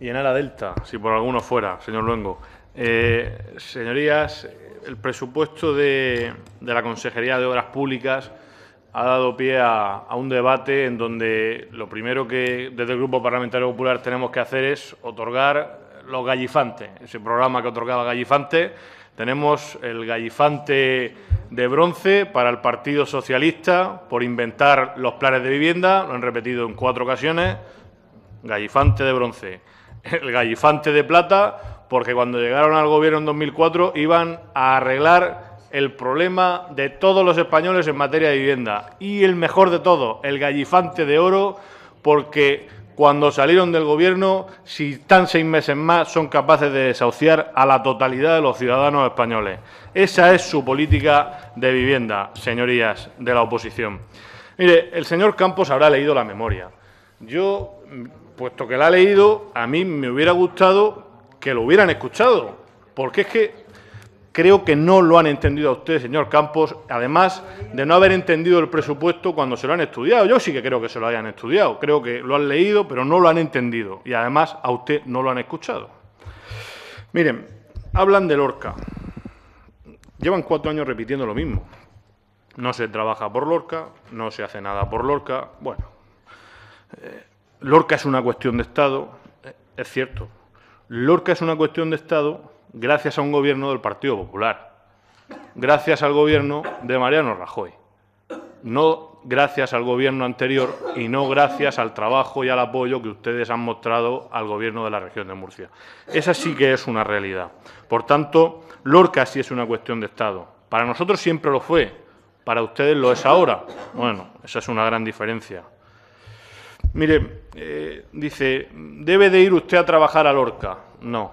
Y en ala delta, si por alguno fuera, señor Luengo. Eh, señorías, el presupuesto de, la Consejería de Obras Públicas ha dado pie a, un debate en donde lo primero que desde el Grupo Parlamentario Popular tenemos que hacer es otorgar los gallifantes, ese programa que otorgaba Gallifante. Tenemos el gallifante de bronce para el Partido Socialista por inventar los planes de vivienda, lo han repetido en cuatro ocasiones, gallifante de bronce. el gallifante de plata, porque cuando llegaron al gobierno en 2004 iban a arreglar el problema de todos los españoles en materia de vivienda. Y el mejor de todo, el gallifante de oro, porque cuando salieron del gobierno, si están seis meses más, son capaces de desahuciar a la totalidad de los ciudadanos españoles. Esa es su política de vivienda, señorías de la oposición. Mire, el señor Campos habrá leído la memoria. Yo puesto que la ha leído, a mí me hubiera gustado que lo hubieran escuchado, porque es que creo que no lo han entendido a usted, señor Campos, además de no haber entendido el presupuesto cuando se lo han estudiado. Yo sí que creo que se lo hayan estudiado, creo que lo han leído, pero no lo han entendido y además a usted no lo han escuchado. Miren, hablan de Lorca. Llevan cuatro años repitiendo lo mismo. No se trabaja por Lorca, no se hace nada por Lorca. Bueno, eh, Lorca es una cuestión de Estado, eh, es cierto. Lorca es una cuestión de Estado gracias a un gobierno del Partido Popular, gracias al gobierno de Mariano Rajoy, no gracias al gobierno anterior y no gracias al trabajo y al apoyo que ustedes han mostrado al gobierno de la región de Murcia. Esa sí que es una realidad. Por tanto, Lorca sí es una cuestión de Estado. Para nosotros siempre lo fue, para ustedes lo es ahora. Bueno, esa es una gran diferencia. Mire, eh, dice, ¿debe de ir usted a trabajar a Lorca? No.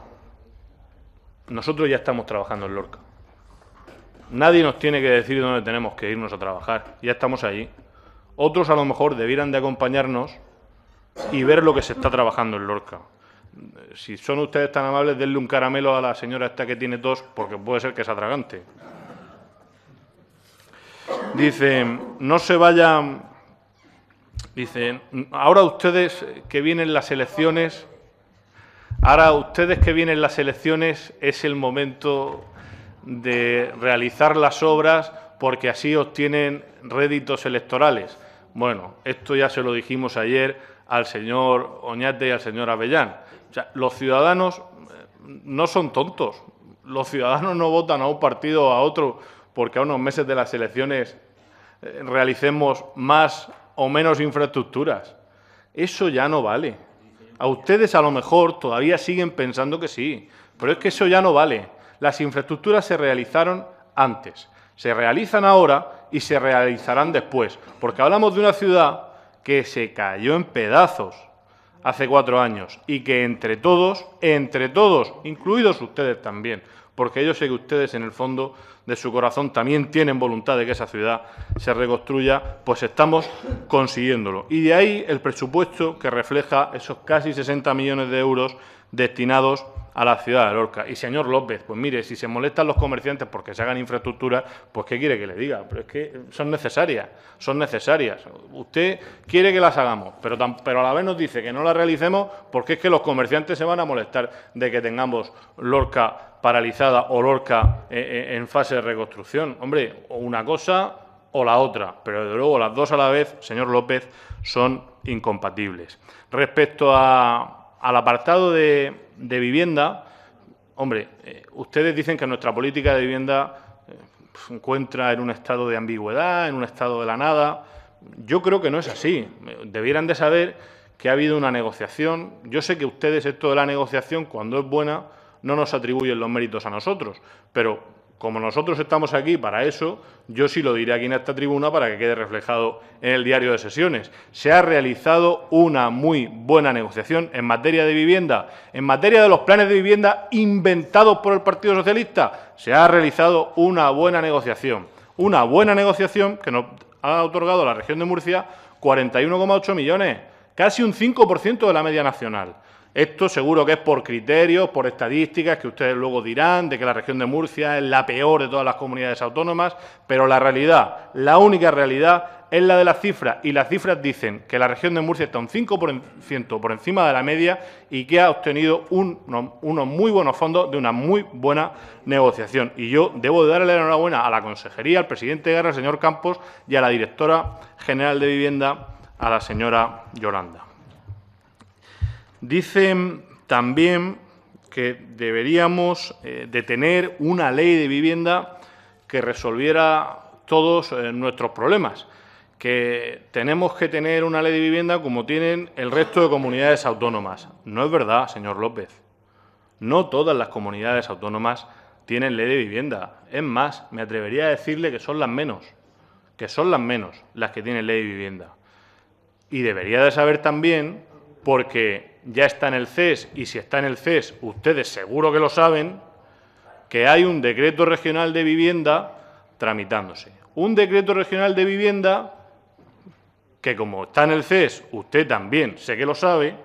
Nosotros ya estamos trabajando en Lorca. Nadie nos tiene que decir dónde tenemos que irnos a trabajar. Ya estamos allí. Otros a lo mejor debieran de acompañarnos y ver lo que se está trabajando en Lorca. Si son ustedes tan amables, denle un caramelo a la señora esta que tiene tos, porque puede ser que es atragante. Dice, no se vayan…. Dicen, ahora ustedes que vienen las elecciones, ahora ustedes que vienen las elecciones es el momento de realizar las obras porque así obtienen réditos electorales. Bueno, esto ya se lo dijimos ayer al señor Oñate y al señor Avellán. O sea, los ciudadanos eh, no son tontos. Los ciudadanos no votan a un partido o a otro porque a unos meses de las elecciones eh, realicemos más o menos infraestructuras. Eso ya no vale. A ustedes a lo mejor todavía siguen pensando que sí, pero es que eso ya no vale. Las infraestructuras se realizaron antes, se realizan ahora y se realizarán después, porque hablamos de una ciudad que se cayó en pedazos hace cuatro años y que entre todos, entre todos, incluidos ustedes también, porque yo sé que ustedes en el fondo de su corazón también tienen voluntad de que esa ciudad se reconstruya, pues estamos consiguiéndolo. Y de ahí el presupuesto que refleja esos casi 60 millones de euros destinados a la ciudad de Lorca. Y señor López, pues mire, si se molestan los comerciantes porque se hagan infraestructuras, pues ¿qué quiere que le diga? Pero es que son necesarias, son necesarias. Usted quiere que las hagamos, pero, pero a la vez nos dice que no las realicemos porque es que los comerciantes se van a molestar de que tengamos Lorca paralizada o Lorca eh, eh, en fase de reconstrucción. Hombre, o una cosa o la otra, pero desde luego las dos a la vez, señor López, son incompatibles. Respecto a al apartado de, vivienda, hombre, eh, ustedes dicen que nuestra política de vivienda eh, se encuentra en un estado de ambigüedad, en un estado de la nada. Yo creo que no es así. Debieran de saber que ha habido una negociación. Yo sé que ustedes esto de la negociación, cuando es buena, no nos atribuyen los méritos a nosotros, pero como nosotros estamos aquí para eso, yo sí lo diré aquí en esta tribuna para que quede reflejado en el diario de sesiones. Se ha realizado una muy buena negociación en materia de vivienda, en materia de los planes de vivienda inventados por el Partido Socialista. Se ha realizado una buena negociación, una buena negociación que nos ha otorgado la región de Murcia 41,8 millones, casi un 5% de la media nacional. Esto seguro que es por criterios, por estadísticas que ustedes luego dirán de que la región de Murcia es la peor de todas las comunidades autónomas, pero la realidad, la única realidad es la de las cifras y las cifras dicen que la región de Murcia está un 5% por encima de la media y que ha obtenido unos, muy buenos fondos de una muy buena negociación. Y yo debo darle la enhorabuena a la consejería, al presidente de Guerra, al señor Campos, y a la directora general de vivienda, a la señora Yolanda. Dicen también que deberíamos eh, de tener una ley de vivienda que resolviera todos eh, nuestros problemas, que tenemos que tener una ley de vivienda como tienen el resto de comunidades autónomas. No es verdad, señor López. No todas las comunidades autónomas tienen ley de vivienda. Es más, me atrevería a decirle que son las menos, que son las menos las que tienen ley de vivienda. Y debería de saber también porque ya está en el CES y si está en el CES, ustedes seguro que lo saben, que hay un decreto regional de vivienda tramitándose. Un decreto regional de vivienda que, como está en el CES, usted también sé que lo sabe,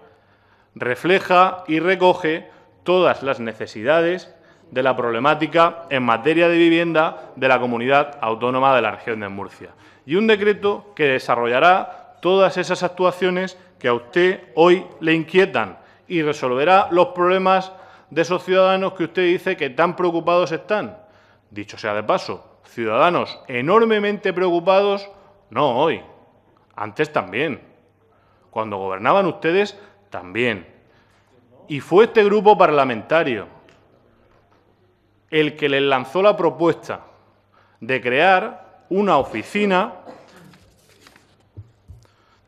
refleja y recoge todas las necesidades de la problemática en materia de vivienda de la comunidad autónoma de la región de Murcia. Y un decreto que desarrollará todas esas actuaciones que a usted hoy le inquietan y resolverá los problemas de esos ciudadanos que usted dice que tan preocupados están. Dicho sea de paso, ciudadanos enormemente preocupados, no hoy, antes también. Cuando gobernaban ustedes, también. Y fue este grupo parlamentario el que les lanzó la propuesta de crear una oficina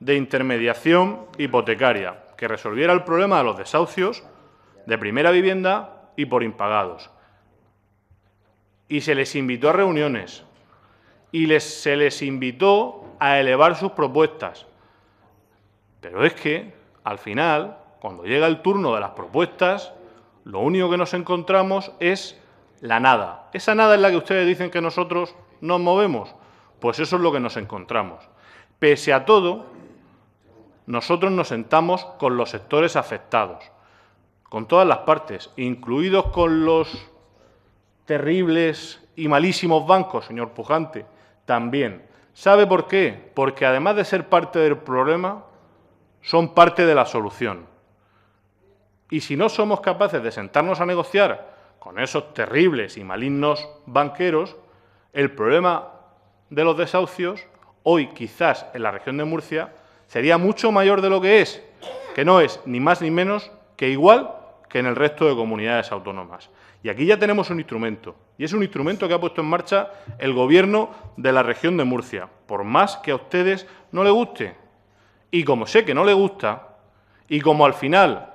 de intermediación hipotecaria que resolviera el problema de los desahucios de primera vivienda y por impagados. Y se les invitó a reuniones y les, se les invitó a elevar sus propuestas. Pero es que, al final, cuando llega el turno de las propuestas, lo único que nos encontramos es la nada. Esa nada es la que ustedes dicen que nosotros nos movemos. Pues eso es lo que nos encontramos. Pese a todo, nosotros nos sentamos con los sectores afectados, con todas las partes, incluidos con los terribles y malísimos bancos, señor Pujante, también. ¿Sabe por qué? Porque además de ser parte del problema, son parte de la solución. Y si no somos capaces de sentarnos a negociar con esos terribles y malignos banqueros, el problema de los desahucios, hoy quizás en la región de Murcia, sería mucho mayor de lo que es, que no es ni más ni menos que igual que en el resto de comunidades autónomas. Y aquí ya tenemos un instrumento, y es un instrumento que ha puesto en marcha el Gobierno de la región de Murcia, por más que a ustedes no le guste. Y como sé que no le gusta, y como al final,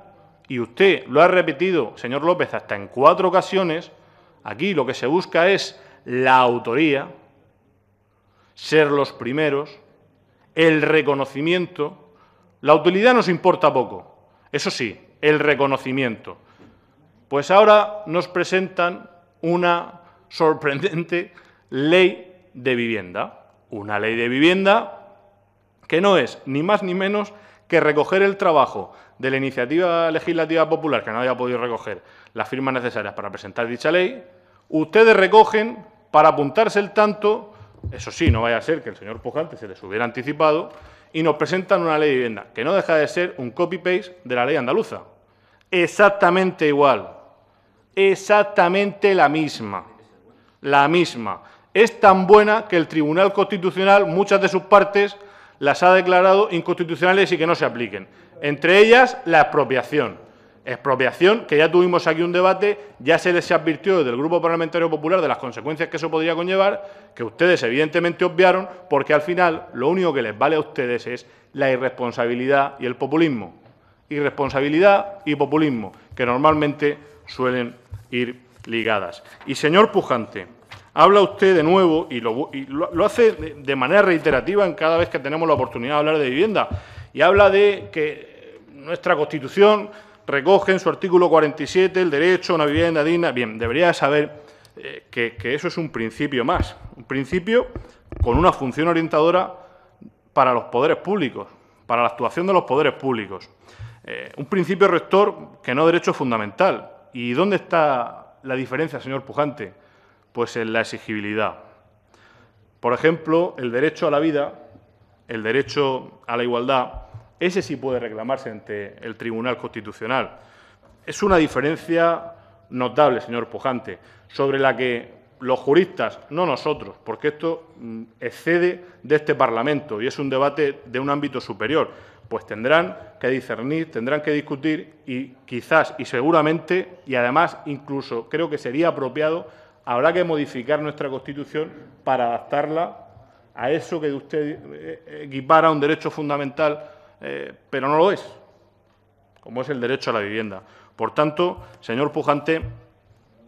y usted lo ha repetido, señor López, hasta en cuatro ocasiones, aquí lo que se busca es la autoría, ser los primeros, el reconocimiento, la utilidad nos importa poco, eso sí, el reconocimiento. Pues ahora nos presentan una sorprendente ley de vivienda, una ley de vivienda que no es ni más ni menos que recoger el trabajo de la iniciativa legislativa popular, que no había podido recoger las firmas necesarias para presentar dicha ley, ustedes recogen para apuntarse el tanto eso sí, no vaya a ser que el señor Pujante se les hubiera anticipado y nos presentan una ley de vivienda que no deja de ser un copy-paste de la ley andaluza. Exactamente igual. Exactamente la misma. La misma. Es tan buena que el Tribunal Constitucional, muchas de sus partes, las ha declarado inconstitucionales y que no se apliquen. Entre ellas, la expropiación. Expropiación, que ya tuvimos aquí un debate, ya se les advirtió desde el Grupo Parlamentario Popular de las consecuencias que eso podría conllevar, que ustedes evidentemente obviaron, porque al final lo único que les vale a ustedes es la irresponsabilidad y el populismo. Irresponsabilidad y populismo, que normalmente suelen ir ligadas. Y señor Pujante, habla usted de nuevo, y lo, hace de, de manera reiterativa en cada vez que tenemos la oportunidad de hablar de vivienda, y habla de que nuestra Constitución recoge en su artículo 47 el derecho a una vivienda digna. Bien, debería saber eh, que, eso es un principio más, un principio con una función orientadora para los poderes públicos, para la actuación de los poderes públicos. Eh, un principio rector que no derecho fundamental. ¿Y dónde está la diferencia, señor Pujante? Pues en la exigibilidad. Por ejemplo, el derecho a la vida, el derecho a la igualdad, ese sí puede reclamarse ante el Tribunal Constitucional. Es una diferencia notable, señor Pujante, sobre la que los juristas, no nosotros, porque esto mm, excede de este Parlamento y es un debate de un ámbito superior, pues tendrán que discernir, tendrán que discutir y quizás y seguramente, y además incluso creo que sería apropiado, habrá que modificar nuestra Constitución para adaptarla a eso que usted eh, equipara un derecho fundamental eh, pero no lo es, como es el derecho a la vivienda. Por tanto, señor Pujante,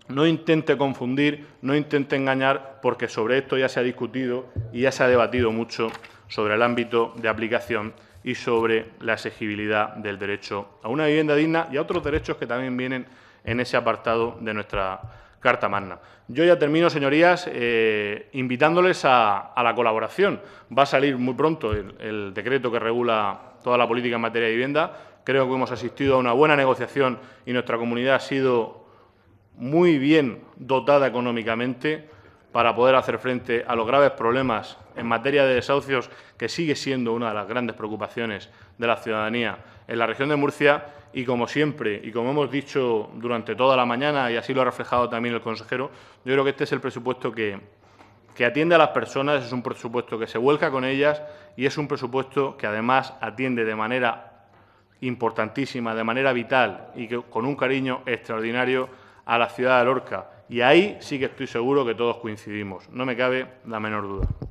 no intente confundir, no intente engañar, porque sobre esto ya se ha discutido y ya se ha debatido mucho sobre el ámbito de aplicación y sobre la exigibilidad del derecho a una vivienda digna y a otros derechos que también vienen en ese apartado de nuestra carta magna. Yo ya termino, señorías, eh, invitándoles a, la colaboración. Va a salir muy pronto el, el decreto que regula toda la política en materia de vivienda. Creo que hemos asistido a una buena negociación y nuestra comunidad ha sido muy bien dotada económicamente para poder hacer frente a los graves problemas en materia de desahucios, que sigue siendo una de las grandes preocupaciones de la ciudadanía en la región de Murcia y como siempre y como hemos dicho durante toda la mañana y así lo ha reflejado también el consejero, yo creo que este es el presupuesto que, atiende a las personas, es un presupuesto que se vuelca con ellas y es un presupuesto que además atiende de manera importantísima, de manera vital y con un cariño extraordinario a la ciudad de Lorca. Y ahí sí que estoy seguro que todos coincidimos, no me cabe la menor duda.